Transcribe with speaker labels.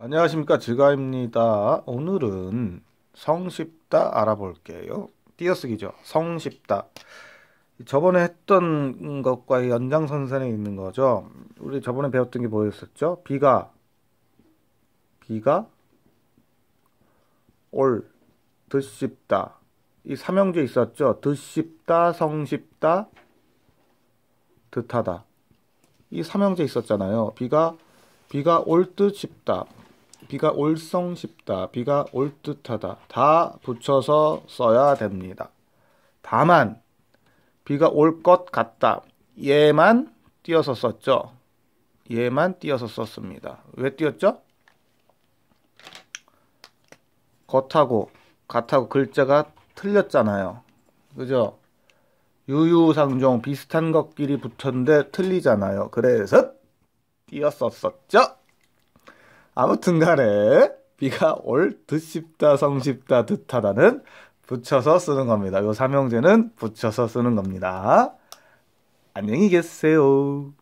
Speaker 1: 안녕하십니까 즐가입니다. 오늘은 성쉽다 알아볼게요. 띄어쓰기죠. 성쉽다 저번에 했던 것과의 연장선상에 있는 거죠. 우리 저번에 배웠던 게 뭐였었죠? 비가 비가 올 드십다 이 삼형제 있었죠. 드십다 성쉽다 듯하다 이 삼형제 있었잖아요. 비가 비가 올듯 싶다. 비가 올성 싶다, 비가 올 듯하다 다 붙여서 써야 됩니다. 다만 비가 올 것 같다 얘만 띄어서 썼죠. 얘만 띄어서 썼습니다. 왜 띄었죠? 겉하고 같하고 글자가 틀렸잖아요. 그죠? 유유상종 비슷한 것끼리 붙었는데 틀리잖아요. 그래서 띄었었었죠. 아무튼 간에 비가 올듯 싶다 성싶다 듯하다는 붙여서 쓰는 겁니다. 요 삼형제는 붙여서 쓰는 겁니다. 안녕히 계세요.